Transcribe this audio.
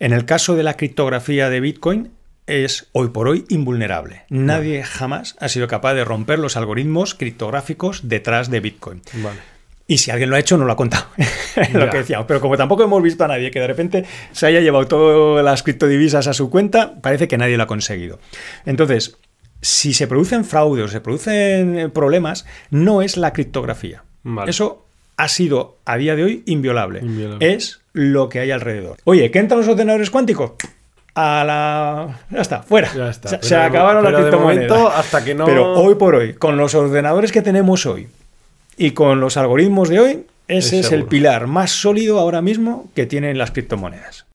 En el caso de la criptografía de Bitcoin, es hoy por hoy invulnerable. Nadie jamás ha sido capaz de romper los algoritmos criptográficos detrás de Bitcoin. Y si alguien lo ha hecho, no lo ha contado. lo que decíamos. Pero como tampoco hemos visto a nadie que de repente se haya llevado todas las criptodivisas a su cuenta, parece que nadie lo ha conseguido. Entonces, si se producen fraudes o se producen eh, problemas, no es la criptografía. Eso ha sido a día de hoy inviolable. inviolable. Es lo que hay alrededor. Oye, ¿qué entran los ordenadores cuánticos? a la. Ya está, fuera. Ya está, se, acabaron las criptomonedas. hasta que no. Pero hoy por hoy, con los ordenadores que tenemos hoy y con los algoritmos de hoy, ese es el pilar más sólido ahora mismo que tienen las criptomonedas.